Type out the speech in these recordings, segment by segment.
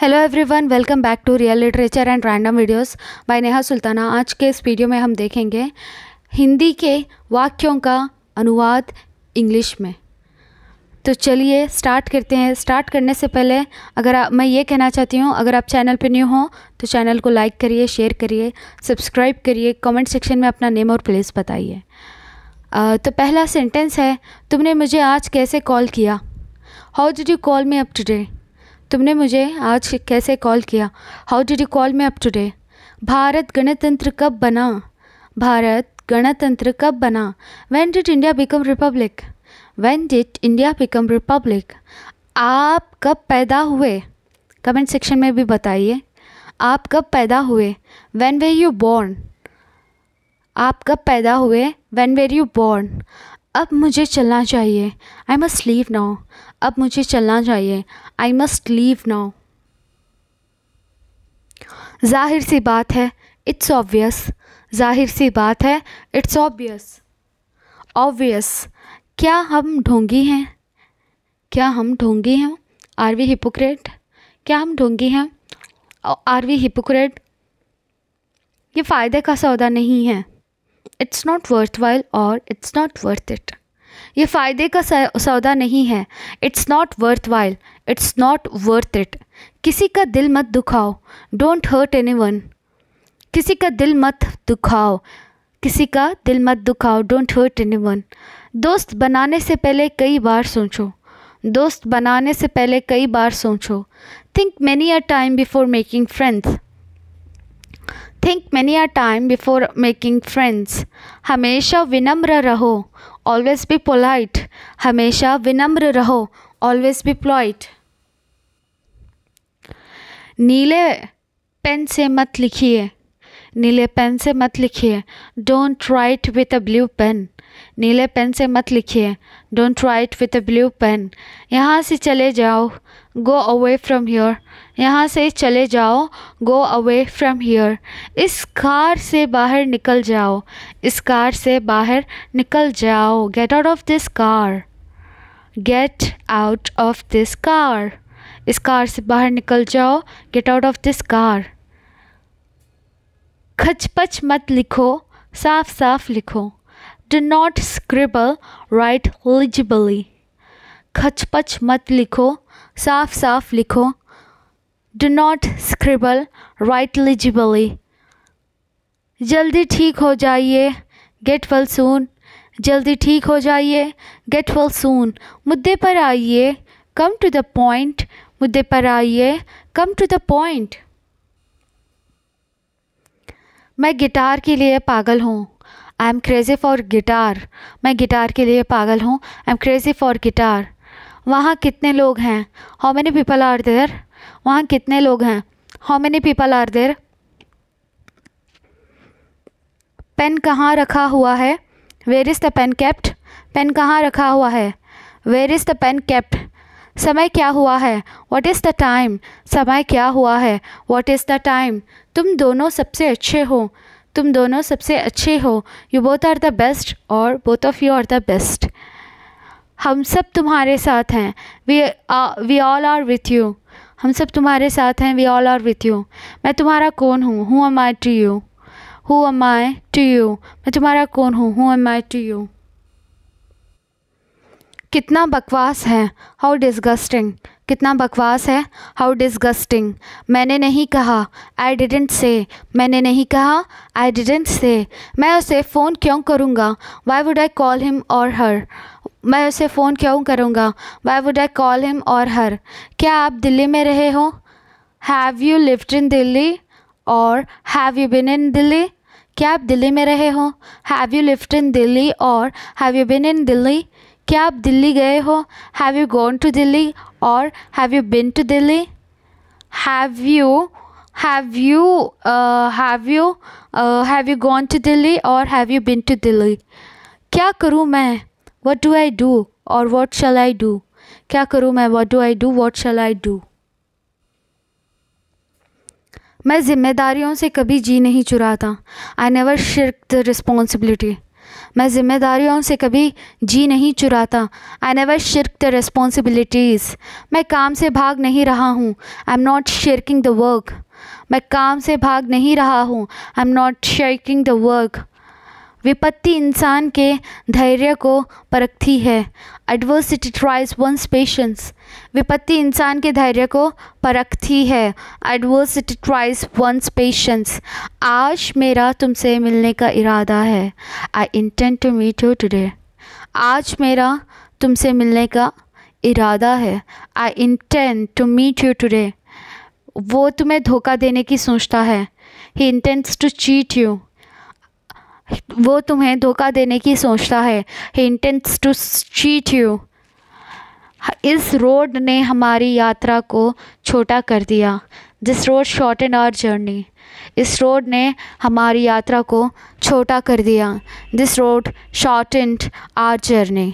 hello everyone welcome back to real literature and random videos by Neha Sultana आज के इस video में हम देखेंगे हिंदी के वाक्यों का अनुवाद इंग्लिश में तो चलिए स्टार्ट करते हैं स्टार्ट करने से पहले अगर आ, मैं ये कहना चाहती हूँ अगर आप चैनल पर न्यू हो तो चैनल को लाइक करिए शेयर करिए सब्सक्राइब करिए कमेंट सेक्शन में अपना नेम और प्लेस बताइए तो पहला सेंटेंस है तुमने मुझे आज कैसे कॉल किया how did you call me up today तुमने मुझे आज कैसे कॉल किया how did you call me up today Bharat गणतंत्र कब बना भारत गणतंत्र कब बना when did India become republic when did India become republic आप कब पैदा हुए कमेंट सेक्शन में भी बताइए आप कब पैदा हुए वैन वेर यू बॉर्न आप कब पैदा हुए वैन वेर यू बॉर्न अब मुझे चलना चाहिए आई मस्ट लीव नाउ अब मुझे चलना चाहिए आई मस्ट लीव नाउ जाहिर सी बात है इट्स ऑबियस जाहिर सी बात है इट्स ऑबियस ऑबियस क्या हम ढोंगी हैं क्या हम ढोंगी हैं आर वी हिपोक्रेट क्या हम ढोंगी हैं आर वी हिपोक्रेट ये फ़ायदे का सौदा नहीं है इट्स नॉट वर्थ वाइल और इट्स नॉट वर्थ इट ये फ़ायदे का सौदा नहीं है it's not worthwhile it's not worth it किसी का दिल मत दुखाओ डोंट हर्ट एनी वन किसी का दिल मत दुखाओ किसी का दिल मत दुखाओ डोंट हर्ट एनी वन दोस्त बनाने से पहले कई बार सोचो दोस्त बनाने से पहले कई बार सोचो think many a time before making friends think many a time before making friends हमेशा विनम्र रहो ऑलवेज बी पोलाइट हमेशा विनम्र रहो ऑलवेज बी पोलाइट नीले पेन से मत लिखिए नीले पेन से मत लिखिए don't write with a blue pen नीले पेन से मत लिखिए don't write with a blue pen यहाँ से चले जाओ गो अवे फ्रॉम हियर यहाँ से चले जाओ गो अवे फ्रॉम हियर इस कार से बाहर निकल जाओ इस कार से बाहर निकल जाओ get out of this car get out of this car इस कार से बाहर निकल जाओ get out of this car खचपच मत लिखो साफ साफ लिखो do not scribble write legibly खचपच मत लिखो साफ साफ लिखो do not scribble write legibly जल्दी ठीक हो जाइए गेट वेल सून जल्दी ठीक हो जाइए गेट वेल सून मुद्दे पर आइए कम टू द पॉइंट मुद्दे पर आइए कम टू द पॉइंट मैं गिटार के लिए पागल हूँ I am crazy for guitar मैं गिटार के लिए पागल हूँ I am crazy for guitar वहाँ कितने लोग हैं how many people are there वहाँ कितने लोग हैं how many people are there pen कहाँ रखा हुआ है where is the pen kept pen कहाँ रखा हुआ है where is the pen kept समय क्या हुआ है वॉट इज़ द टाइम समय क्या हुआ है वॉट इज़ द टाइम तुम दोनों सबसे अच्छे हो तुम दोनों सबसे अच्छे हो you both are the best और both of you are the best हम सब तुम्हारे साथ हैं we we all are with you हम सब तुम्हारे साथ हैं we all are with you मैं तुम्हारा कौन हूँ who am I to you who am I to you मैं तुम्हारा कौन हूँ who am I to you कितना बकवास है हाउ डिस्गस्टिंग कितना बकवास है हाउ डिस्गस्टिंग मैंने नहीं कहा आई डिडेंट से मैंने नहीं कहा आई डिडेंट से मैं उसे फ़ोन क्यों करूँगा why would I call him और हर मैं उसे फ़ोन क्यों करूँगा why would I call him और हर क्या आप दिल्ली में रहे हो have you lived in Delhi और have you been in Delhi क्या आप दिल्ली में रहे हो have you lived in Delhi और have you been in Delhi क्या आप दिल्ली गए हो have you gone to Delhi और have you been to Delhi have you have you have you have you gone to Delhi और have you been to Delhi क्या करूँ मैं वट डू आई डू और वॉट शल आई डू क्या करूँ मैं what do I do what shall I do मैं जिम्मेदारियों से कभी जी नहीं चुराता I never shirk the responsibility मैं ज़िम्मेदारियों से कभी जी नहीं चुराता I never shirk the responsibilities मैं काम से भाग नहीं रहा हूँ I am not shirking the work मैं काम से भाग नहीं रहा हूँ I am not shirking the work विपत्ति इंसान के धैर्य को परखती है एडवर्सिटी ट्राइज वंस पेशेंस विपत्ति इंसान के धैर्य को परखती है एडवर्सिटी ट्राइज वंस पेशेंस आज मेरा तुमसे मिलने का इरादा है I intent to meet you today आज मेरा तुमसे मिलने का इरादा है I intent to meet you today वो तुम्हें धोखा देने की सोचता है he intents to cheat you वो तुम्हें धोखा देने की सोचता है he intents to cheat you इस रोड ने हमारी यात्रा को छोटा कर दिया this road short and our journey इस रोड ने हमारी यात्रा को छोटा कर दिया this road short and our journey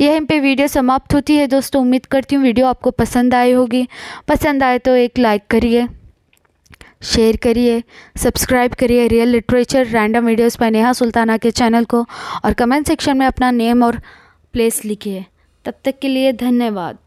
यहीं पे वीडियो समाप्त होती है दोस्तों उम्मीद करती हूँ वीडियो आपको पसंद आई होगी पसंद आए तो एक लाइक करिए शेयर करिए सब्सक्राइब करिए रियल लिटरेचर रैंडम वीडियोस पर नेहा सुल्ताना के चैनल को और कमेंट सेक्शन में अपना नेम और प्लेस लिखिए तब तक के लिए धन्यवाद